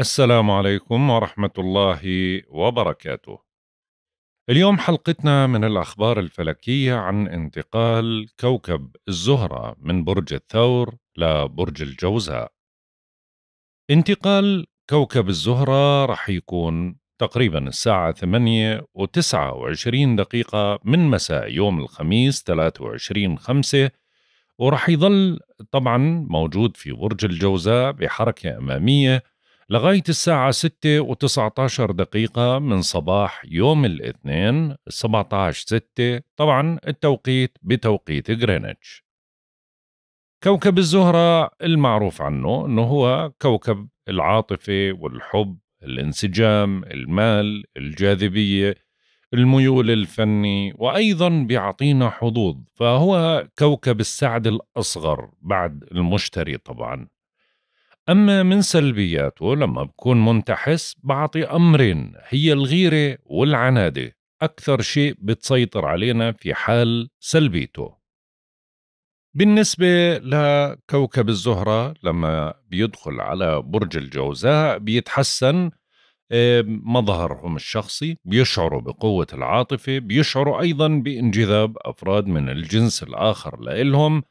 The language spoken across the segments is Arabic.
السلام عليكم ورحمة الله وبركاته. اليوم حلقتنا من الأخبار الفلكية عن انتقال كوكب الزهرة من برج الثور لبرج الجوزاء. انتقال كوكب الزهرة رح يكون تقريبا الساعة 8 و29 دقيقة من مساء يوم الخميس 23 5 ورح يظل طبعا موجود في برج الجوزاء بحركة أمامية لغاية الساعة 6 و19 دقيقة من صباح يوم الاثنين 17 6 طبعا التوقيت بتوقيت غرينتش كوكب الزهرة المعروف عنه أنه هو كوكب العاطفة والحب الانسجام المال الجاذبية الميول الفني وأيضا بيعطينا حظوظ فهو كوكب السعد الأصغر بعد المشتري طبعاً أما من سلبياته لما بكون منتحس بعطي أمرين هي الغيرة والعنادة أكثر شيء بتسيطر علينا في حال سلبيته بالنسبة لكوكب الزهرة لما بيدخل على برج الجوزاء بيتحسن آه، مظهرهم الشخصي بيشعروا بقوة العاطفة بيشعروا أيضا بانجذاب أفراد من الجنس الآخر لإلهم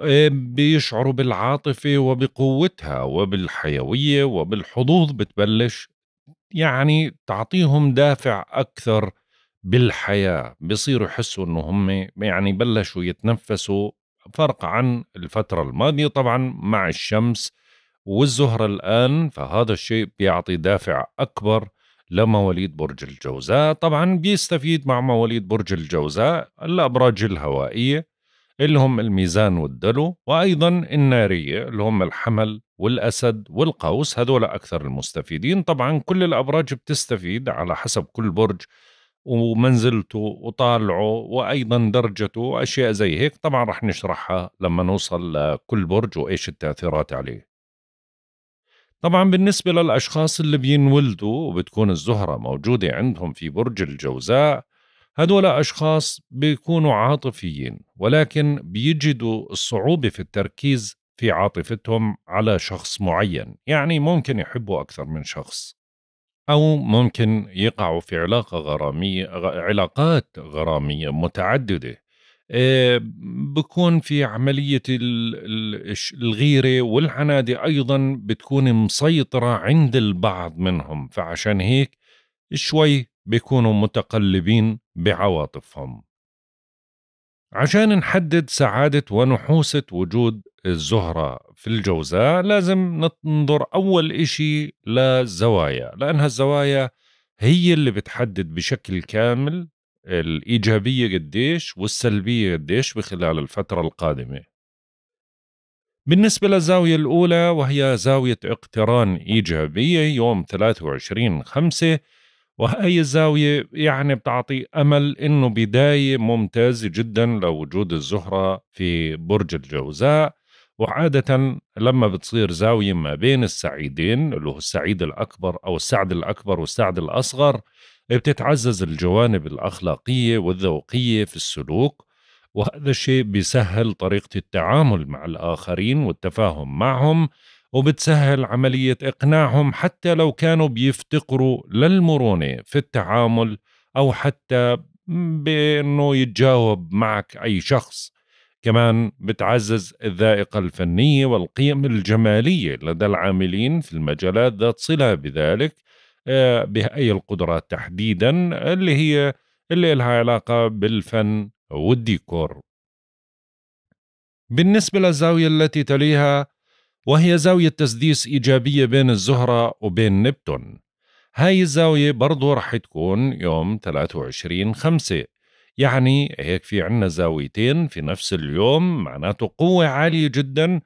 آه، بيشعروا بالعاطفة وبقوتها وبالحيوية وبالحظوظ بتبلش يعني تعطيهم دافع أكثر بالحياة بيصيروا يحسوا أنه هم يعني بلشوا يتنفسوا فرق عن الفترة الماضية طبعا مع الشمس والزهرة الآن فهذا الشيء بيعطي دافع أكبر لمواليد برج الجوزاء طبعا بيستفيد مع مواليد برج الجوزاء الأبراج الهوائية اللي هم الميزان والدلو وأيضا النارية اللي هم الحمل والأسد والقوس هذول أكثر المستفيدين طبعا كل الأبراج بتستفيد على حسب كل برج ومنزلته وطالعه وأيضا درجته وأشياء زي هيك طبعا رح نشرحها لما نوصل لكل برج وإيش التأثيرات عليه طبعا بالنسبة للأشخاص اللي بينولدوا وبتكون الزهرة موجودة عندهم في برج الجوزاء هدول أشخاص بيكونوا عاطفيين ولكن بيجدوا الصعوبة في التركيز في عاطفتهم على شخص معين يعني ممكن يحبوا أكثر من شخص أو ممكن يقعوا في علاقة غرامية علاقات غرامية متعددة آه، بكون في عملية الغيرة والعنادة أيضا بتكون مسيطرة عند البعض منهم فعشان هيك شوي بيكونوا متقلبين بعواطفهم عشان نحدد سعادة ونحوسة وجود الزهرة في الجوزاء لازم ننظر أول إشي للزوايا لأنها الزوايا هي اللي بتحدد بشكل كامل الإيجابية قديش والسلبية قديش بخلال الفترة القادمة بالنسبة للزاوية الأولى وهي زاوية اقتران إيجابية يوم 23 5 وهي الزاوية يعني بتعطي أمل أنه بداية ممتازة جدا لوجود الزهرة في برج الجوزاء وعادة لما بتصير زاوية ما بين السعيدين اللي هو السعيد الأكبر أو السعد الأكبر والسعد الأصغر بتتعزز الجوانب الأخلاقية والذوقية في السلوك وهذا الشيء بيسهل طريقة التعامل مع الآخرين والتفاهم معهم وبتسهل عملية إقناعهم حتى لو كانوا بيفتقروا للمرونة في التعامل أو حتى بأنه يتجاوب معك أي شخص كمان بتعزز الذائقة الفنية والقيم الجمالية لدى العاملين في المجالات ذات صلة بذلك آه، بهاي القدرات تحديدا اللي هي اللي لها علاقة بالفن والديكور بالنسبة للزاوية التي تليها وهي زاوية تسديس إيجابية بين الزهرة وبين نبتون هاي الزاوية برضو رح تكون يوم 23 خمسة يعني هيك في عنا زاويتين في نفس اليوم معناته قوة عالية جدا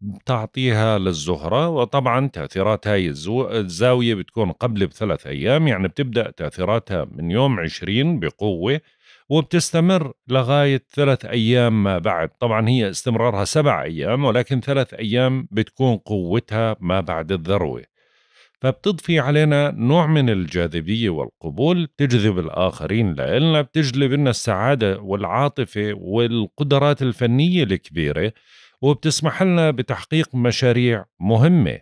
بتعطيها للزهرة وطبعا تأثيرات هاي الزو... الزاوية بتكون قبل بثلاث أيام يعني بتبدأ تأثيراتها من يوم 20 بقوة وبتستمر لغاية ثلاث أيام ما بعد طبعا هي استمرارها سبع أيام ولكن ثلاث أيام بتكون قوتها ما بعد الذروة فبتضفي علينا نوع من الجاذبية والقبول بتجذب الآخرين لإلنا بتجلب لنا السعادة والعاطفة والقدرات الفنية الكبيرة وبتسمح لنا بتحقيق مشاريع مهمة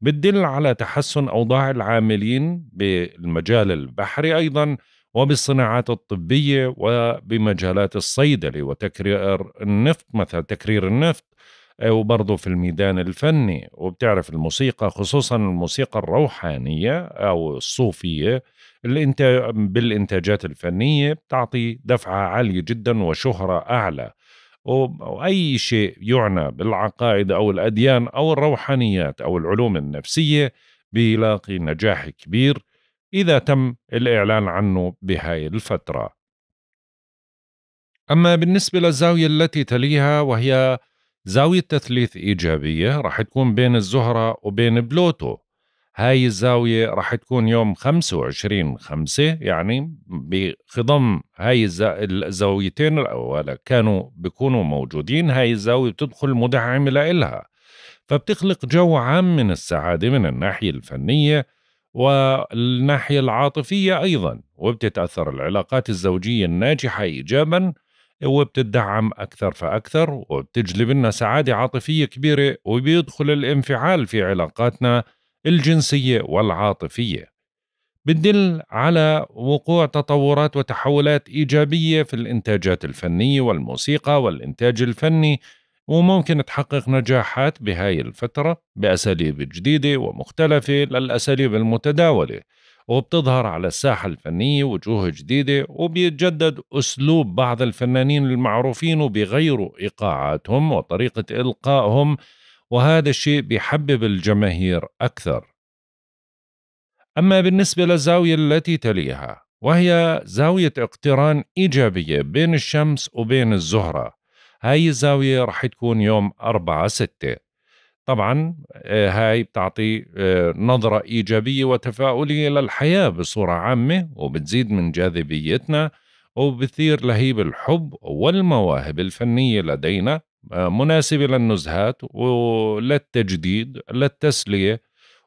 بتدل على تحسن أوضاع العاملين بالمجال البحري أيضاً وبالصناعات الطبية وبمجالات الصيدلة وتكرير النفط مثلا تكرير النفط آه، وبرضه في الميدان الفني وبتعرف الموسيقى خصوصا الموسيقى الروحانية أو الصوفية بالإنتاجات الفنية بتعطي دفعة عالية جدا وشهرة أعلى وأي شيء يعنى بالعقائد أو الأديان أو الروحانيات أو العلوم النفسية بيلاقي نجاح كبير إذا تم الإعلان عنه بهاي الفترة أما بالنسبة للزاوية التي تليها وهي زاوية تثليث إيجابية رح تكون بين الزهرة وبين بلوتو هاي الزاوية رح تكون يوم 25 5 يعني بخضم هاي الزاويتين الأولى كانوا بيكونوا موجودين هاي الزاوية بتدخل مدعمة لإلها فبتخلق جو عام من السعادة من الناحية الفنية والناحية العاطفية أيضا وبتتأثر العلاقات الزوجية الناجحة إيجابا وبتدعم أكثر فأكثر وبتجلب لنا سعادة عاطفية كبيرة وبيدخل الانفعال في علاقاتنا الجنسية والعاطفية بتدل على وقوع تطورات وتحولات إيجابية في الإنتاجات الفنية والموسيقى والإنتاج الفني وممكن تحقق نجاحات بهاي الفترة بأساليب جديدة ومختلفة للأساليب المتداولة وبتظهر على الساحة الفنية وجوه جديدة وبيتجدد أسلوب بعض الفنانين المعروفين وبيغيروا إيقاعاتهم وطريقة إلقائهم وهذا الشيء بيحبب الجماهير أكثر أما بالنسبة للزاوية التي تليها وهي زاوية اقتران إيجابية بين الشمس وبين الزهرة هاي الزاوية رح تكون يوم أربعة ستة طبعا آه، هاي بتعطي آه، نظرة إيجابية وتفاؤلية للحياة بصورة عامة وبتزيد من جاذبيتنا وبثير لهيب الحب والمواهب الفنية لدينا آه، مناسبة للنزهات وللتجديد للتسلية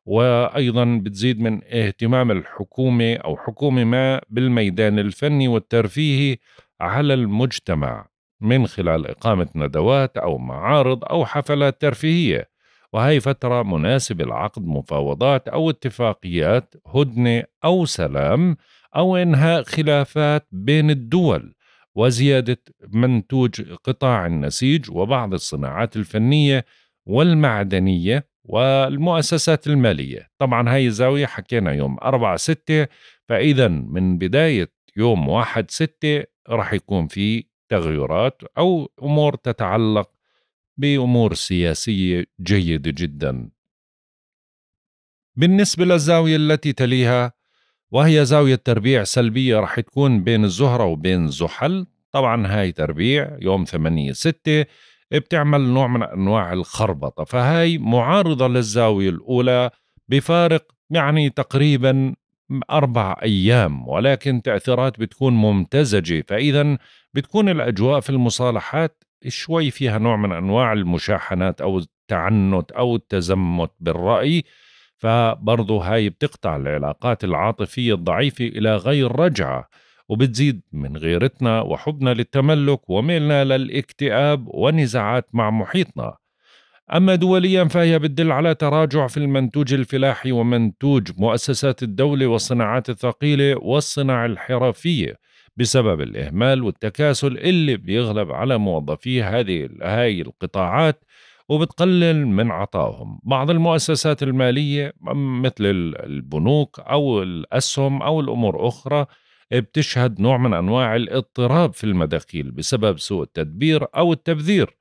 وأيضا بتزيد من اهتمام الحكومة أو حكومة ما بالميدان الفني والترفيهي على المجتمع من خلال إقامة ندوات أو معارض أو حفلات ترفيهية وهي فترة مناسبة لعقد مفاوضات أو اتفاقيات هدنة أو سلام أو إنهاء خلافات بين الدول وزيادة منتوج قطاع النسيج وبعض الصناعات الفنية والمعدنية والمؤسسات المالية طبعا هاي الزاوية حكينا يوم 4 6 فإذا من بداية يوم 1 6 رح يكون في تغيرات او امور تتعلق بامور سياسيه جيده جدا. بالنسبه للزاويه التي تليها وهي زاويه تربيع سلبيه رح تكون بين الزهره وبين زحل، طبعا هاي تربيع يوم 8 6 بتعمل نوع من انواع الخربطه، فهاي معارضه للزاويه الاولى بفارق يعني تقريبا أربع أيام ولكن تأثيرات بتكون ممتزجة فإذا بتكون الأجواء في المصالحات شوي فيها نوع من أنواع المشاحنات أو التعنت أو التزمت بالرأي فبرضه هاي بتقطع العلاقات العاطفية الضعيفة إلى غير رجعة وبتزيد من غيرتنا وحبنا للتملك وميلنا للاكتئاب ونزاعات مع محيطنا أما دوليا فهي بتدل على تراجع في المنتوج الفلاحي ومنتوج مؤسسات الدولة والصناعات الثقيلة والصناعة الحرفية بسبب الإهمال والتكاسل اللي بيغلب على موظفي هذه هاي القطاعات وبتقلل من عطائهم بعض المؤسسات المالية مثل البنوك أو الأسهم أو الأمور أخرى بتشهد نوع من أنواع الاضطراب في المداخيل بسبب سوء التدبير أو التبذير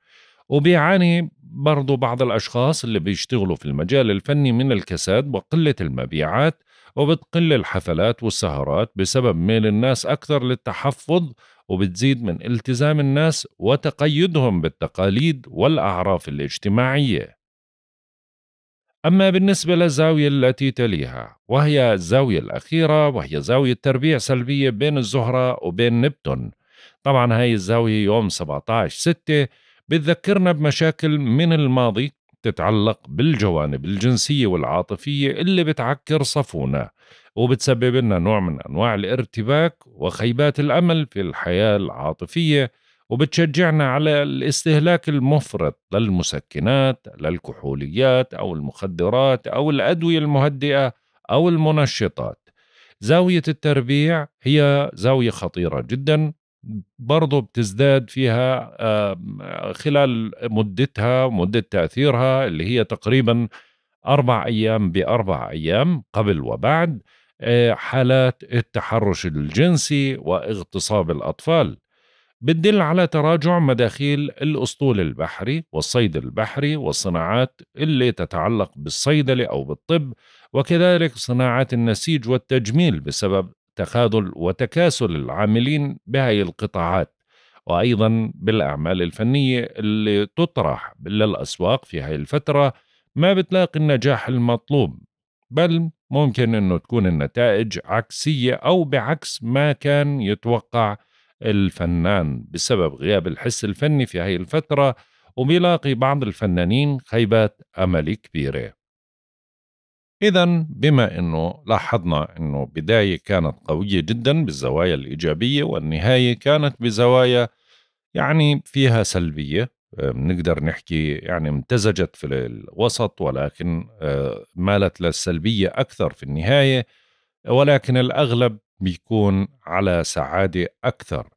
وبيعاني برضو بعض الأشخاص اللي بيشتغلوا في المجال الفني من الكساد وقلة المبيعات وبتقل الحفلات والسهرات بسبب ميل الناس أكثر للتحفظ وبتزيد من التزام الناس وتقيدهم بالتقاليد والأعراف الاجتماعية أما بالنسبة للزاوية التي تليها وهي الزاوية الأخيرة وهي زاوية تربيع سلبية بين الزهرة وبين نبتون طبعا هاي الزاوية يوم 17 6 بتذكرنا بمشاكل من الماضي بتتعلق بالجوانب الجنسية والعاطفية اللي بتعكر صفونا وبتسبب لنا نوع من أنواع الارتباك وخيبات الأمل في الحياة العاطفية وبتشجعنا على الاستهلاك المفرط للمسكنات للكحوليات أو المخدرات أو الأدوية المهدئة أو المنشطات زاوية التربيع هي زاوية خطيرة جدا برضو بتزداد فيها خلال مدتها مدة تأثيرها اللي هي تقريبا أربع أيام بأربع أيام قبل وبعد آه، حالات التحرش الجنسي واغتصاب الأطفال بتدل على تراجع مداخيل الأسطول البحري والصيد البحري والصناعات اللي تتعلق بالصيدلة أو بالطب وكذلك صناعة النسيج والتجميل بسبب تخاذل وتكاسل العاملين بهاي القطاعات وأيضا بالأعمال الفنية اللي تطرح للأسواق في هاي الفترة ما بتلاقي النجاح المطلوب بل ممكن أنه تكون النتائج عكسية أو بعكس ما كان يتوقع الفنان بسبب غياب الحس الفني في هاي الفترة وبيلاقي بعض الفنانين خيبات أمل كبيرة إذا بما أنه لاحظنا أنه بداية كانت قوية جدا بالزوايا الإيجابية والنهاية كانت بزوايا يعني فيها سلبية بنقدر آه، نحكي يعني امتزجت في الوسط ولكن آه، مالت للسلبية أكثر في النهاية ولكن الأغلب بيكون على سعادة أكثر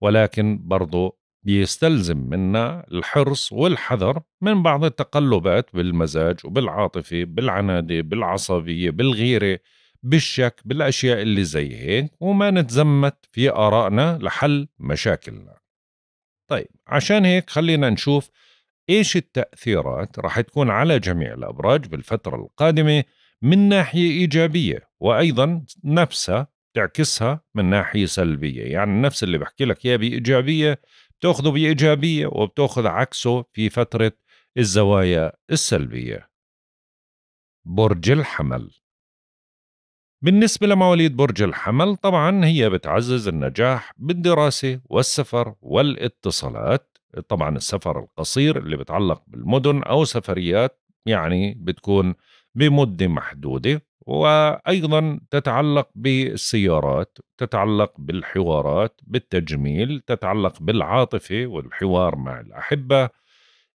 ولكن برضو بيستلزم منا الحرص والحذر من بعض التقلبات بالمزاج وبالعاطفة بالعنادة بالعصبية بالغيرة بالشك بالأشياء اللي زي هيك وما نتزمت في آرائنا لحل مشاكلنا طيب عشان هيك خلينا نشوف إيش التأثيرات رح تكون على جميع الأبراج بالفترة القادمة من ناحية إيجابية وأيضا نفسها تعكسها من ناحية سلبية يعني نفس اللي بحكي لك إياه بإيجابية بتاخذه بإيجابية وبتاخذ عكسه في فترة الزوايا السلبية برج الحمل بالنسبة لمواليد برج الحمل طبعا هي بتعزز النجاح بالدراسة والسفر والاتصالات طبعا السفر القصير اللي بتعلق بالمدن أو سفريات يعني بتكون بمدة محدودة وايضا تتعلق بالسيارات تتعلق بالحوارات بالتجميل تتعلق بالعاطفه والحوار مع الاحبه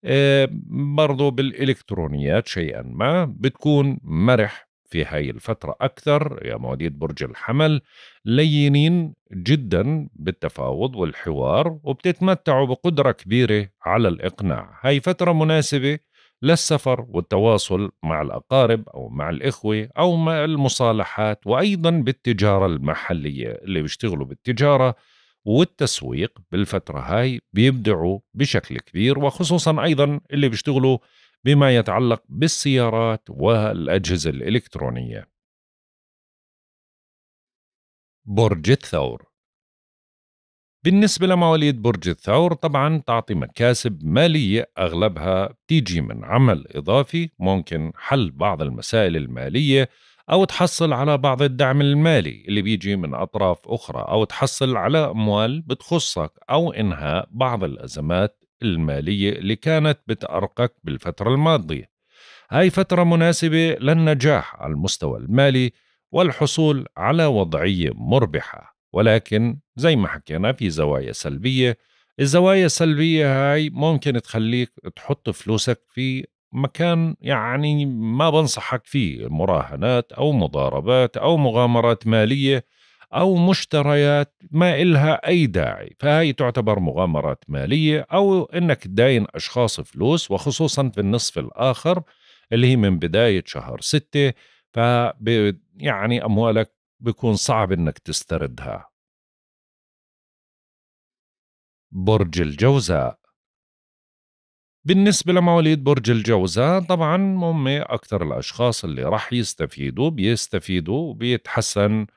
آه، برضو بالالكترونيات شيئا ما بتكون مرح في هاي الفترة أكثر يا مواليد برج الحمل لينين جدا بالتفاوض والحوار وبتتمتعوا بقدرة كبيرة على الإقناع هاي فترة مناسبة للسفر والتواصل مع الأقارب أو مع الإخوة أو مع المصالحات وأيضا بالتجارة المحلية اللي بيشتغلوا بالتجارة والتسويق بالفترة هاي بيبدعوا بشكل كبير وخصوصا أيضا اللي بيشتغلوا بما يتعلق بالسيارات والأجهزة الإلكترونية برج الثور بالنسبة لمواليد برج الثور طبعا تعطي مكاسب مالية أغلبها بتيجي من عمل إضافي ممكن حل بعض المسائل المالية أو تحصل على بعض الدعم المالي اللي بيجي من أطراف أخرى أو تحصل على أموال بتخصك أو إنهاء بعض الأزمات المالية اللي كانت بتأرقك بالفترة الماضية هاي فترة مناسبة للنجاح على المستوى المالي والحصول على وضعية مربحة ولكن زي ما حكينا في زوايا سلبية الزوايا السلبية هاي ممكن تخليك تحط فلوسك في مكان يعني ما بنصحك فيه مراهنات أو مضاربات أو مغامرات مالية أو مشتريات ما إلها أي داعي فهي تعتبر مغامرات مالية أو أنك تداين أشخاص فلوس وخصوصا في النصف الآخر اللي هي من بداية شهر ستة ف يعني أموالك بيكون صعب إنك تستردها برج الجوزاء بالنسبة لمواليد برج الجوزاء طبعا هم أكثر الأشخاص اللي راح يستفيدوا بيستفيدوا وبيتحسن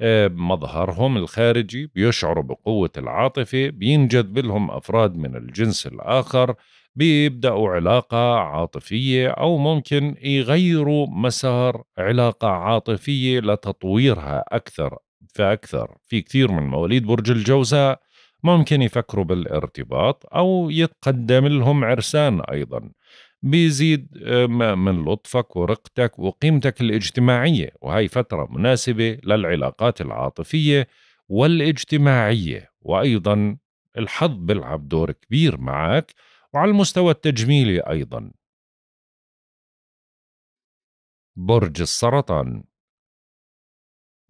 آه، مظهرهم الخارجي بيشعروا بقوة العاطفة بينجذب لهم أفراد من الجنس الآخر بيبدأوا علاقة عاطفية أو ممكن يغيروا مسار علاقة عاطفية لتطويرها أكثر فأكثر في كثير من مواليد برج الجوزاء ممكن يفكروا بالارتباط أو يتقدم لهم عرسان أيضا بيزيد آه، من لطفك ورقتك وقيمتك الاجتماعية وهي فترة مناسبة للعلاقات العاطفية والاجتماعية وأيضا الحظ بيلعب دور كبير معك وعلى المستوى التجميلي أيضا برج السرطان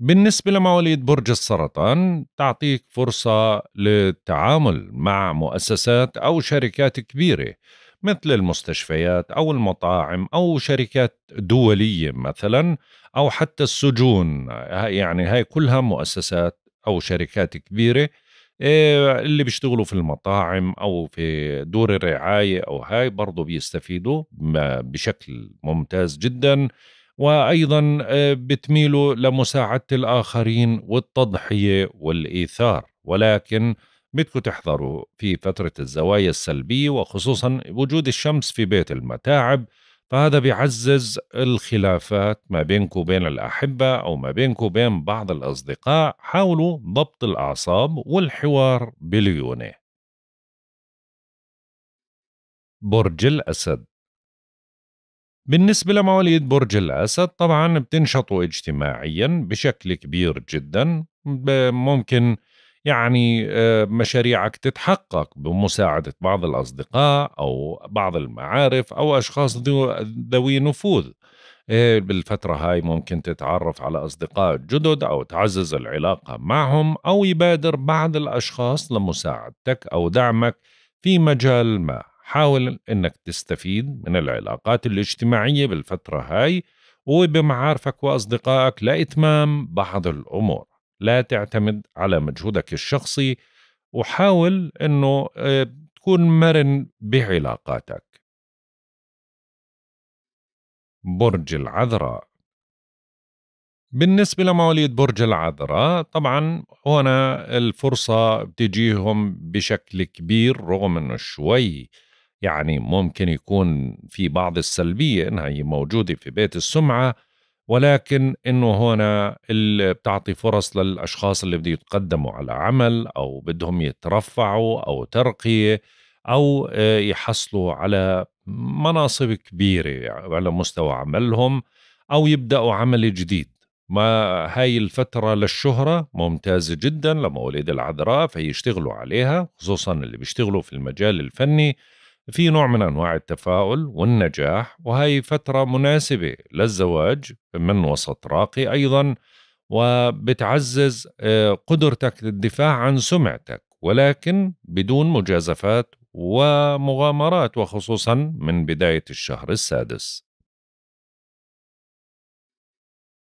بالنسبة لمواليد برج السرطان تعطيك فرصة للتعامل مع مؤسسات أو شركات كبيرة مثل المستشفيات أو المطاعم أو شركات دولية مثلا أو حتى السجون يعني هاي كلها مؤسسات أو شركات كبيرة آه، اللي بيشتغلوا في المطاعم او في دور الرعايه او هاي برضه بيستفيدوا بشكل ممتاز جدا وايضا آه، بتميلوا لمساعده الاخرين والتضحيه والايثار ولكن بدكم تحضروا في فتره الزوايا السلبيه وخصوصا وجود الشمس في بيت المتاعب فهذا بيعزز الخلافات ما بينك وبين الأحبة أو ما بينك وبين بعض الأصدقاء حاولوا ضبط الأعصاب والحوار بليونة برج الأسد بالنسبة لمواليد برج الأسد طبعا بتنشطوا اجتماعيا بشكل كبير جدا ممكن يعني آه، مشاريعك تتحقق بمساعدة بعض الأصدقاء أو بعض المعارف أو أشخاص ذوي نفوذ آه، بالفترة هاي ممكن تتعرف على أصدقاء جدد أو تعزز العلاقة معهم أو يبادر بعض الأشخاص لمساعدتك أو دعمك في مجال ما حاول أنك تستفيد من العلاقات الاجتماعية بالفترة هاي وبمعارفك وأصدقائك لإتمام بعض الأمور لا تعتمد على مجهودك الشخصي وحاول انه آه، تكون مرن بعلاقاتك برج العذراء بالنسبة لمواليد برج العذراء طبعا هنا الفرصة بتجيهم بشكل كبير رغم انه شوي يعني ممكن يكون في بعض السلبية انها موجودة في بيت السمعة ولكن انه هنا اللي بتعطي فرص للاشخاص اللي بده يتقدموا على عمل او بدهم يترفعوا او ترقيه او آه، يحصلوا على مناصب كبيره على مستوى عملهم او يبداوا عمل جديد ما هاي الفترة للشهرة ممتازة جدا لمواليد العذراء فيشتغلوا عليها خصوصا اللي بيشتغلوا في المجال الفني في نوع من انواع التفاؤل والنجاح وهي فتره مناسبه للزواج من وسط راقي ايضا وبتعزز آه، قدرتك للدفاع عن سمعتك ولكن بدون مجازفات ومغامرات وخصوصا من بدايه الشهر السادس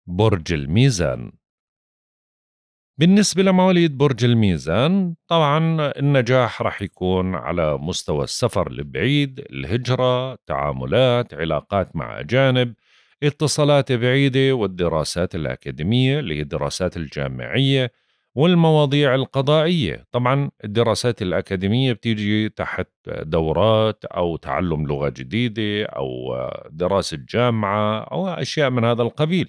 برج الميزان بالنسبة لمواليد برج الميزان طبعا النجاح رح يكون على مستوى السفر البعيد الهجرة تعاملات علاقات مع أجانب اتصالات بعيدة والدراسات الأكاديمية اللي هي الدراسات الجامعية والمواضيع القضائية طبعا الدراسات الأكاديمية بتيجي تحت دورات أو تعلم لغة جديدة أو دراسة جامعة أو أشياء من هذا القبيل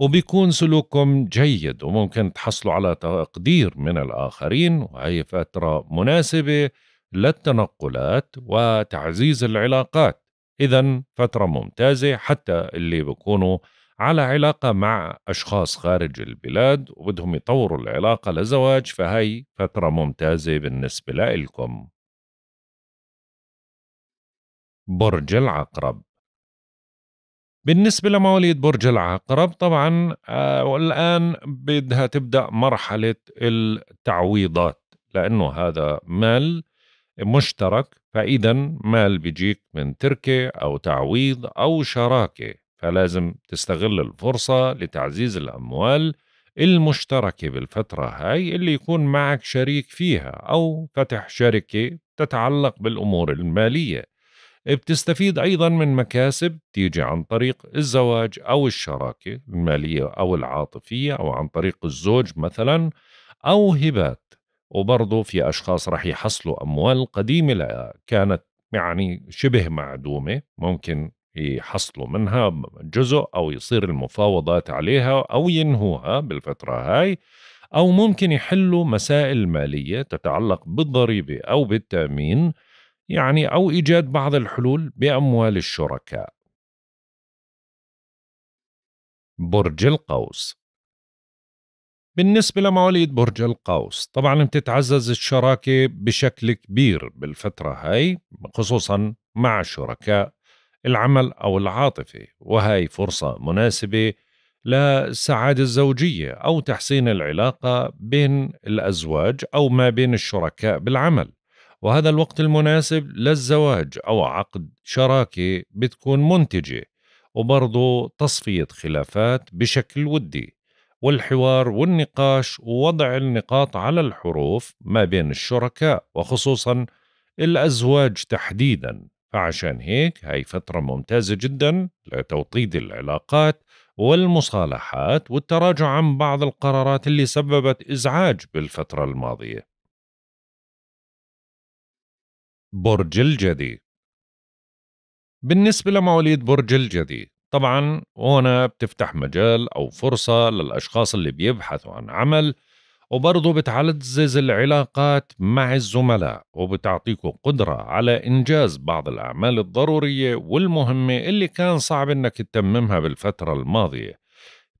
وبيكون سلوككم جيد وممكن تحصلوا على تقدير من الآخرين وهي فترة مناسبة للتنقلات وتعزيز العلاقات إذا فترة ممتازة حتى اللي بيكونوا على علاقة مع أشخاص خارج البلاد وبدهم يطوروا العلاقة لزواج فهي فترة ممتازة بالنسبة لإلكم برج العقرب بالنسبة لمواليد برج العقرب طبعا آه، والآن بدها تبدأ مرحلة التعويضات لأنه هذا مال مشترك فإذا مال بيجيك من تركة أو تعويض أو شراكة فلازم تستغل الفرصة لتعزيز الأموال المشتركة بالفترة هاي اللي يكون معك شريك فيها أو فتح شركة تتعلق بالأمور المالية بتستفيد أيضا من مكاسب تيجي عن طريق الزواج أو الشراكة المالية أو العاطفية أو عن طريق الزوج مثلا أو هبات وبرضه في أشخاص رح يحصلوا أموال قديمة كانت يعني شبه معدومة ممكن يحصلوا منها جزء أو يصير المفاوضات عليها أو ينهوها بالفترة هاي أو ممكن يحلوا مسائل مالية تتعلق بالضريبة أو بالتأمين يعني أو إيجاد بعض الحلول بأموال الشركاء برج القوس بالنسبة لمواليد برج القوس طبعا بتتعزز الشراكة بشكل كبير بالفترة هاي خصوصا مع شركاء العمل أو العاطفة وهي فرصة مناسبة للسعادة الزوجية أو تحسين العلاقة بين الأزواج أو ما بين الشركاء بالعمل وهذا الوقت المناسب للزواج أو عقد شراكة بتكون منتجة وبرضه تصفية خلافات بشكل ودي والحوار والنقاش ووضع النقاط على الحروف ما بين الشركاء وخصوصا الأزواج تحديدا فعشان هيك هاي فترة ممتازة جدا لتوطيد العلاقات والمصالحات والتراجع عن بعض القرارات اللي سببت إزعاج بالفترة الماضية برج الجدي بالنسبة لمواليد برج الجدي طبعا هنا بتفتح مجال أو فرصة للأشخاص اللي بيبحثوا عن عمل وبرضه بتعزز العلاقات مع الزملاء وبتعطيكوا قدرة على إنجاز بعض الأعمال الضرورية والمهمة اللي كان صعب إنك تتممها بالفترة الماضية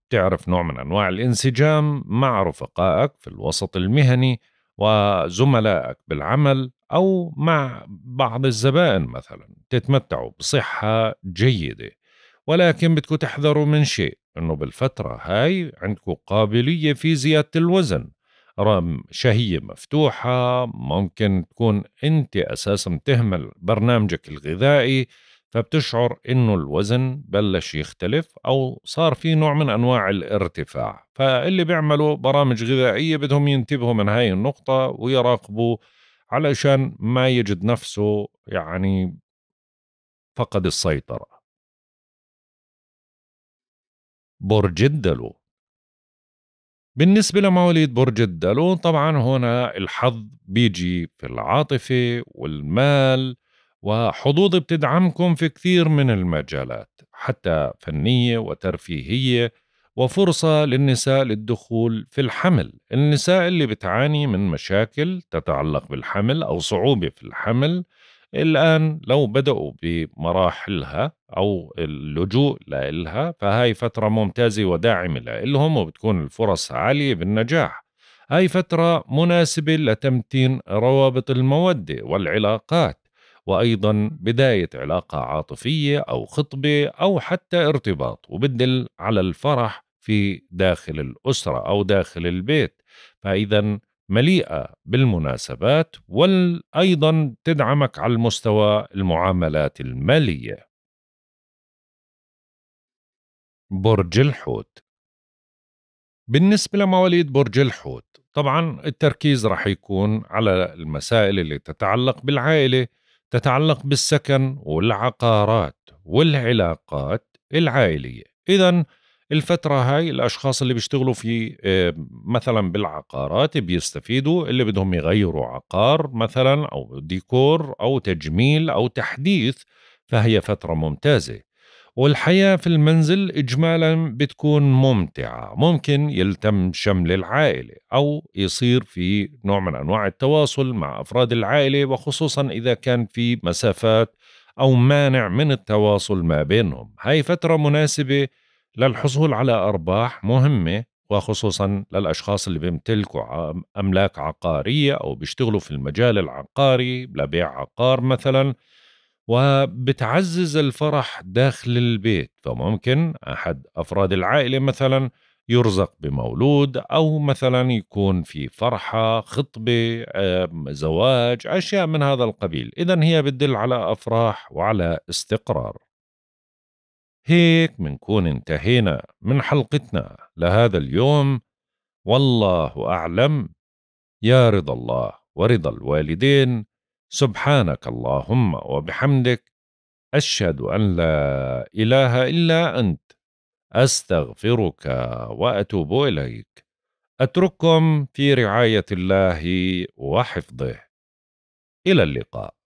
بتعرف نوع من أنواع الانسجام مع رفقائك في الوسط المهني وزملائك بالعمل أو مع بعض الزبائن مثلا تتمتعوا بصحة جيدة ولكن بدكم تحذروا من شيء أنه بالفترة هاي عندكم قابلية في زيادة الوزن رغم شهية مفتوحة ممكن تكون أنت أساسا تهمل برنامجك الغذائي فبتشعر انه الوزن بلش يختلف او صار في نوع من انواع الارتفاع فاللي بيعملوا برامج غذائيه بدهم ينتبهوا من هاي النقطه ويراقبوا علشان ما يجد نفسه يعني فقد السيطرة برج الدلو بالنسبة لمواليد برج الدلو طبعا هنا الحظ بيجي في العاطفة والمال وحظوظ بتدعمكم في كثير من المجالات حتى فنية وترفيهية وفرصة للنساء للدخول في الحمل النساء اللي بتعاني من مشاكل تتعلق بالحمل أو صعوبة في الحمل الآن لو بدأوا بمراحلها أو اللجوء لإلها فهاي فترة ممتازة وداعمة لإلهم وبتكون الفرص عالية بالنجاح هاي فترة مناسبة لتمتين روابط المودة والعلاقات وأيضا بداية علاقة عاطفية أو خطبة أو حتى ارتباط وبدل على الفرح في داخل الأسرة أو داخل البيت فإذا مليئة بالمناسبات وأيضا تدعمك على المستوى المعاملات المالية برج الحوت بالنسبة لمواليد برج الحوت طبعا التركيز رح يكون على المسائل اللي تتعلق بالعائلة تتعلق بالسكن والعقارات والعلاقات العائلية إذا الفترة هاي الأشخاص اللي بيشتغلوا في آه، مثلا بالعقارات بيستفيدوا اللي بدهم يغيروا عقار مثلا أو ديكور أو تجميل أو تحديث فهي فترة ممتازة والحياة في المنزل إجمالا بتكون ممتعة ممكن يلتم شمل العائلة أو يصير في نوع من أنواع التواصل مع أفراد العائلة وخصوصا إذا كان في مسافات أو مانع من التواصل ما بينهم هاي فترة مناسبة للحصول على أرباح مهمة وخصوصا للأشخاص اللي بيمتلكوا أملاك عقارية أو بيشتغلوا في المجال العقاري لبيع عقار مثلا وبتعزز الفرح داخل البيت فممكن أحد أفراد العائلة مثلا يرزق بمولود أو مثلا يكون في فرحة خطبة آه، زواج أشياء من هذا القبيل إذا هي بتدل على أفراح وعلى استقرار هيك منكون انتهينا من حلقتنا لهذا اليوم والله أعلم يا رضا الله ورضا الوالدين سبحانك اللهم وبحمدك أشهد أن لا إله إلا أنت أستغفرك وأتوب إليك أترككم في رعاية الله وحفظه إلى اللقاء